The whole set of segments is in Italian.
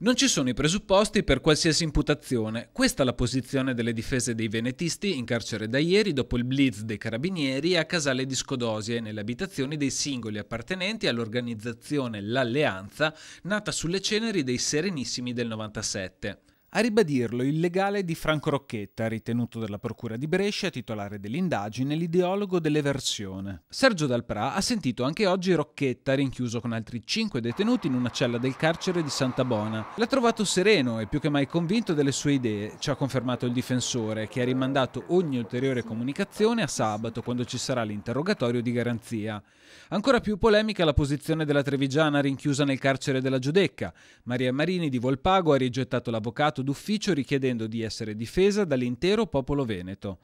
Non ci sono i presupposti per qualsiasi imputazione. Questa è la posizione delle difese dei venetisti in carcere da ieri dopo il blitz dei carabinieri a Casale di Scodosie nelle abitazioni dei singoli appartenenti all'organizzazione L'Alleanza, nata sulle ceneri dei Serenissimi del 97. A ribadirlo il legale di Franco Rocchetta, ritenuto dalla Procura di Brescia titolare dell'indagine, l'ideologo dell'eversione. Sergio Dalprà ha sentito anche oggi Rocchetta rinchiuso con altri cinque detenuti in una cella del carcere di Santa Bona. L'ha trovato sereno e più che mai convinto delle sue idee, ci ha confermato il difensore, che ha rimandato ogni ulteriore comunicazione a sabato, quando ci sarà l'interrogatorio di garanzia. Ancora più polemica la posizione della Trevigiana rinchiusa nel carcere della Giudecca. Maria Marini di Volpago ha rigettato l'avvocato d'ufficio richiedendo di essere difesa dall'intero popolo veneto.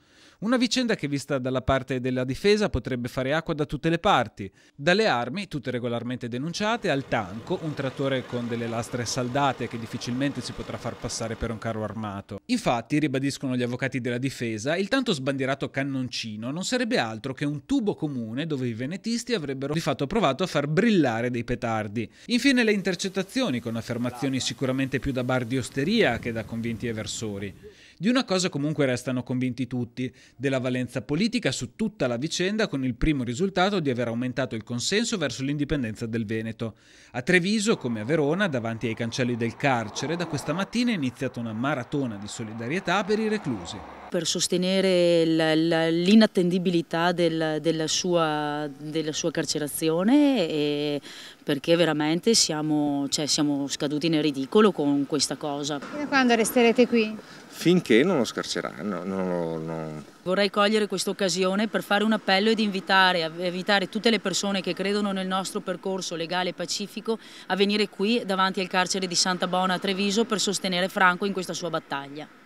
Una vicenda che vista dalla parte della difesa potrebbe fare acqua da tutte le parti, dalle armi, tutte regolarmente denunciate, al tanco, un trattore con delle lastre saldate che difficilmente si potrà far passare per un carro armato. Infatti, ribadiscono gli avvocati della difesa, il tanto sbandierato cannoncino non sarebbe altro che un tubo comune dove i venetisti avrebbero di fatto provato a far brillare dei petardi. Infine le intercettazioni con affermazioni sicuramente più da bar di osteria che da convinti eversori. Di una cosa comunque restano convinti tutti, della valenza politica su tutta la vicenda con il primo risultato di aver aumentato il consenso verso l'indipendenza del Veneto. A Treviso, come a Verona, davanti ai cancelli del carcere, da questa mattina è iniziata una maratona di solidarietà per i reclusi. Per sostenere l'inattendibilità del, della, sua, della, sua, carcerazione perché veramente siamo, cioè, siamo scaduti nel ridicolo con questa cosa. Fino a quando resterete qui? Finché perché non lo scarceranno. Non, non... Vorrei cogliere questa occasione per fare un appello ed invitare, invitare, tutte le persone che credono nel nostro percorso legale e pacifico a venire qui davanti al carcere di Santa Bona a Treviso per sostenere Franco in questa sua battaglia.